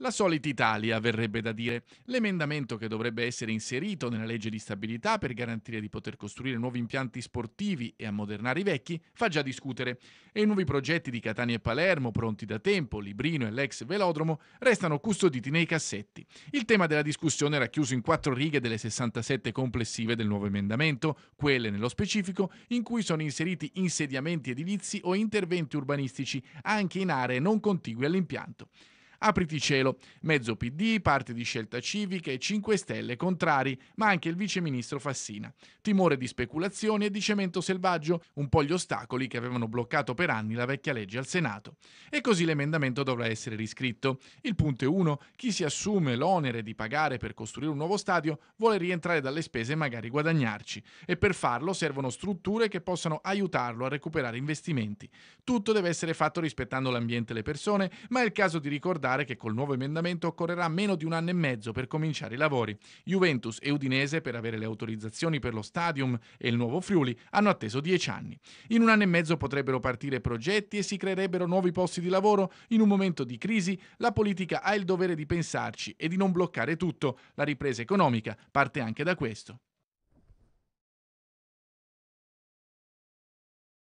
La solita Italia, verrebbe da dire. L'emendamento che dovrebbe essere inserito nella legge di stabilità per garantire di poter costruire nuovi impianti sportivi e ammodernare i vecchi fa già discutere. E i nuovi progetti di Catania e Palermo, pronti da tempo, Librino e l'ex velodromo, restano custoditi nei cassetti. Il tema della discussione era chiuso in quattro righe delle 67 complessive del nuovo emendamento, quelle nello specifico, in cui sono inseriti insediamenti edilizi o interventi urbanistici, anche in aree non contigue all'impianto. Apriti cielo, mezzo PD, parte di scelta civica e 5 Stelle contrari, ma anche il viceministro Fassina. Timore di speculazioni e di cemento selvaggio, un po' gli ostacoli che avevano bloccato per anni la vecchia legge al Senato. E così l'emendamento dovrà essere riscritto. Il punto è uno, Chi si assume l'onere di pagare per costruire un nuovo stadio vuole rientrare dalle spese e magari guadagnarci. E per farlo servono strutture che possano aiutarlo a recuperare investimenti. Tutto deve essere fatto rispettando l'ambiente e le persone, ma è il caso di ricordare notare che col nuovo emendamento occorrerà meno di un anno e mezzo per cominciare i lavori. Juventus e Udinese, per avere le autorizzazioni per lo stadium e il nuovo Friuli, hanno atteso dieci anni. In un anno e mezzo potrebbero partire progetti e si creerebbero nuovi posti di lavoro. In un momento di crisi, la politica ha il dovere di pensarci e di non bloccare tutto. La ripresa economica parte anche da questo.